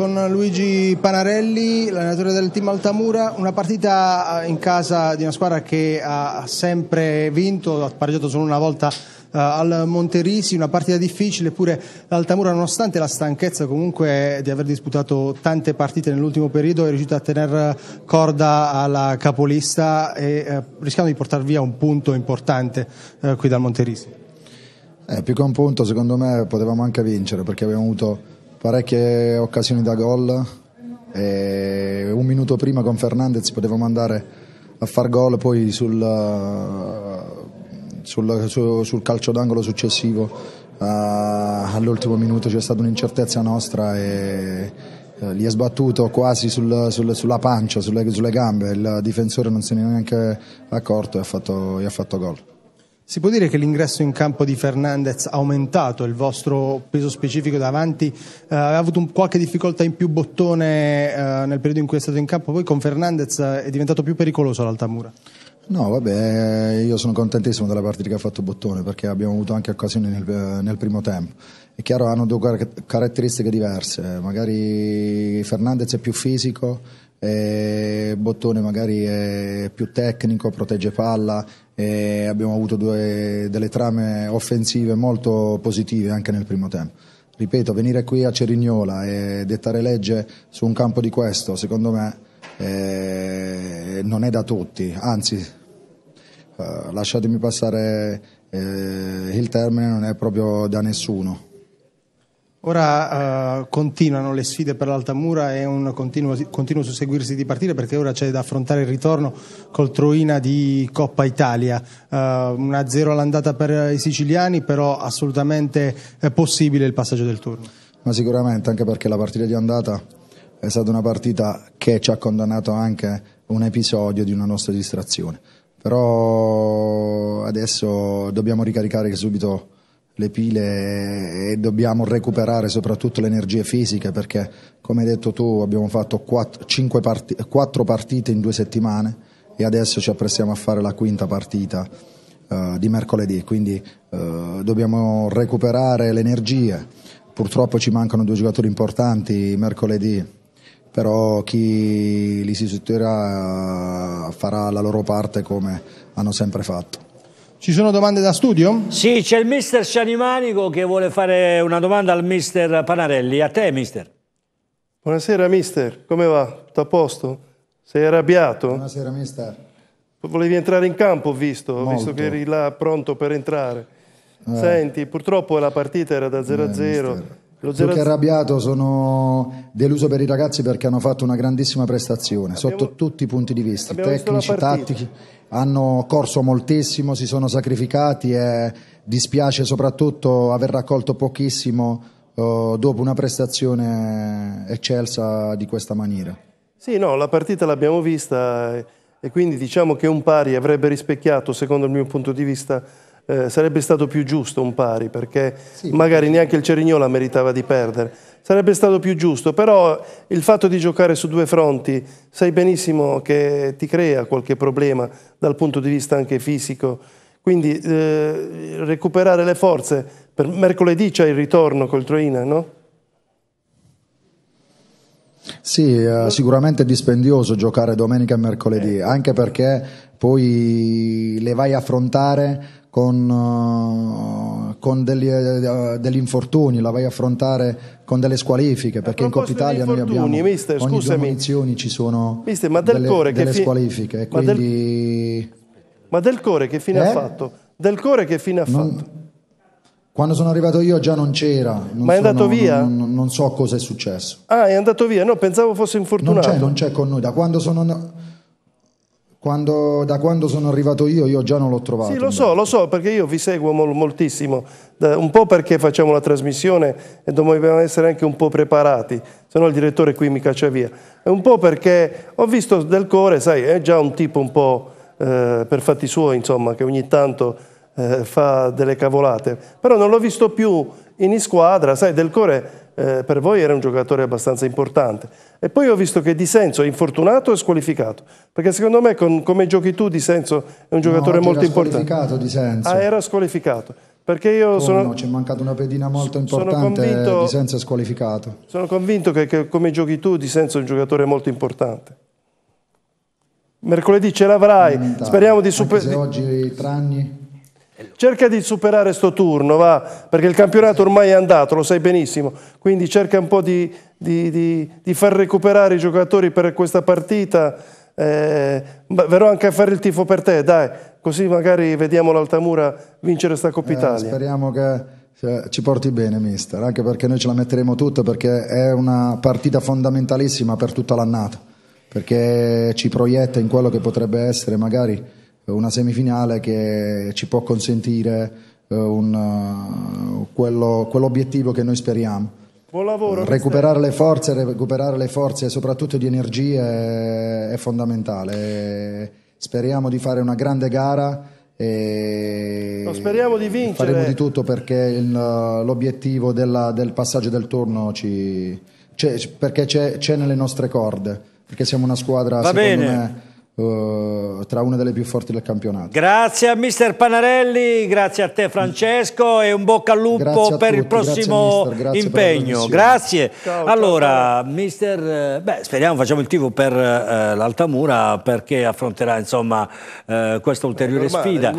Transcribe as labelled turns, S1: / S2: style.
S1: con Luigi Panarelli, l'allenatore del team Altamura, una partita eh, in casa di una squadra che ha sempre vinto, ha pareggiato solo una volta Uh, al Monterisi, una partita difficile, eppure l'Altamura nonostante la stanchezza comunque di aver disputato tante partite nell'ultimo periodo è riuscita a tenere corda alla capolista e uh, rischiando di portare via un punto importante uh, qui dal Monterisi.
S2: Eh, più che un punto secondo me potevamo anche vincere perché abbiamo avuto parecchie occasioni da gol e un minuto prima con Fernandez potevamo andare a far gol poi sul, eh, sul, sul, sul calcio d'angolo successivo uh, all'ultimo minuto c'è stata un'incertezza nostra e uh, eh, gli è sbattuto quasi sulla pancia, sulle, sulle, gambe il difensore non se ne è neanche accorto e ha fatto, ha fatto gol
S1: si può dire che l'ingresso in campo di Fernandez ha aumentato il vostro peso specifico davanti? Eh, ha avuto un, qualche difficoltà in più bottone eh, nel periodo in cui è stato in campo, poi con Fernandez eh, è diventato più pericoloso l'Altamura?
S2: No, vabbè, io sono contentissimo della partita che ha fatto Bottone perché abbiamo avuto anche occasioni nel, nel primo tempo. È chiaro hanno due car- caratteristiche diverse, magari Fernandez è più fisico, Bottone magari è più tecnico, protegge palla, abbiamo avuto due, delle trame offensive molto positive anche nel primo tempo. Ripeto, venire qui a Cerignola e dettare legge su un campo di questo, secondo me, eh, non è da tutti, anzi eh, lasciatemi passare eh, il termine, non è proprio da nessuno.
S1: Ora uh, continuano le sfide per l'Altamura e un continuo, continuo susseguirsi di partite perché ora c'è da affrontare il ritorno col Troina di Coppa Italia. Uh, eh, 1-0 all'andata per i siciliani, però assolutamente è possibile il passaggio del turno.
S2: Ma sicuramente, anche perché la partita di andata è stata una partita che ci ha condannato anche un episodio di una nostra distrazione però adesso dobbiamo ricaricare subito le pile e dobbiamo recuperare soprattutto le energie fisiche perché come hai detto tu abbiamo fatto 4, partite in due settimane e adesso ci apprestiamo a fare la quinta partita uh, di mercoledì quindi uh, dobbiamo recuperare le energie purtroppo ci mancano due giocatori importanti mercoledì però chi li si sostituirà farà la loro parte come hanno sempre fatto. Ci sono domande da studio? Sì, c'è il mister Scianimanico che vuole fare una domanda al mister Panarelli. A te, mister.
S3: Buonasera, mister. Come va? Tutto a posto? Sei arrabbiato? Buonasera, mister. Volevi entrare in campo, ho visto, ho visto che eri là pronto per entrare. Eh. Senti, purtroppo la partita era da 0-0. Eh, lo più che
S2: arrabbiato sono deluso per i ragazzi perché hanno fatto una grandissima prestazione abbiamo, sotto tutti i punti di vista, tecnici, tattici, hanno corso moltissimo, si sono sacrificati e dispiace soprattutto aver raccolto pochissimo eh, dopo una prestazione eccelsa di questa maniera.
S3: Sì, no, la partita l'abbiamo vista e quindi diciamo che un pari avrebbe rispecchiato, secondo il mio punto di vista, eh, sarebbe stato più giusto un pari, perché sì, magari sì. neanche il Cerignola meritava di perdere. Sarebbe stato più giusto, però il fatto di giocare su due fronti sai benissimo che ti crea qualche problema dal punto di vista anche fisico. Quindi eh, recuperare le forze. Per mercoledì c'è il ritorno col Troina, no?
S2: Sì, eh, sicuramente è dispendioso giocare domenica e mercoledì, eh. anche perché poi le vai a affrontare con, eh, con degli, eh, degli, infortuni, la vai a affrontare con delle squalifiche, perché in Coppa Italia noi abbiamo mister, ogni scusami. due ci sono mister, ma del delle, core delle fi- squalifiche. Ma, quindi... del...
S3: ma, del... core che fine eh? ha fatto? Del core che fine ha non... fatto?
S2: Quando sono arrivato io già non c'era. Non Ma è andato sono, via? Non, non, so cosa è successo. Ah, è andato
S3: via? No, pensavo fosse infortunato. Non c'è, non
S2: c'è con noi. Da quando sono... Quando, da quando sono arrivato io, io già non l'ho trovato. Sì, lo
S3: so, lo so, perché io vi seguo mol, moltissimo, un po' perché facciamo la trasmissione e dobbiamo essere anche un po' preparati, se no il direttore qui mi caccia via, e un po' perché ho visto Del Core, sai, è già un tipo un po' eh, per fatti suoi, insomma, che ogni tanto eh, fa delle cavolate, però non l'ho visto più in squadra, sai, Del Core eh, per voi era un giocatore abbastanza importante. E poi ho visto che Di Senso è infortunato e squalificato, perché secondo me con, come giochi tu Di Senso è un giocatore no, molto importante.
S2: Era squalificato Di Senso. Ah,
S3: era squalificato. Perché io oh, sono... No,
S2: c'è mancata una pedina molto importante, convinto, Di
S3: Senso è squalificato. Sono convinto che, che come giochi tu Di Senso è un giocatore molto importante. Mercoledì ce l'avrai, mm, speriamo di superare... oggi tranni... Cerca di superare sto turno, va, perché il campionato ormai è andato, lo sai benissimo, quindi cerca un po' di, di, di, di far recuperare i giocatori per questa partita. Eh, verrò anche a fare il tifo per te, dai, così magari vediamo l'Altamura vincere sta Coppa eh, Italia. Eh,
S2: speriamo che eh, ci porti bene, mister, anche perché noi ce la metteremo tutta perché è una partita fondamentalissima per tutta l'annata, perché ci proietta in quello che potrebbe essere magari una semifinale che ci può consentire eh, un, eh, quello, quell'obiettivo che noi speriamo.
S3: Buon lavoro. Recuperare le
S2: forze, recuperare le forze soprattutto di energie è fondamentale. Speriamo di fare una grande gara. E no, speriamo
S3: di vincere. Faremo di
S2: tutto perché il, l'obiettivo della, del passaggio del turno ci, c'è, perché c'è, c'è, nelle nostre corde. Perché siamo una squadra, Va secondo bene. me eh, tra una delle più forti del campionato. Grazie a mister Panarelli, grazie a te Francesco e un bocca al lupo per tutti, il prossimo grazie mister, grazie impegno. grazie. Ciao, allora, ciao. mister, eh, beh, speriamo facciamo il tifo per eh, l'Altamura perché affronterà insomma eh, questa ulteriore normale, sfida.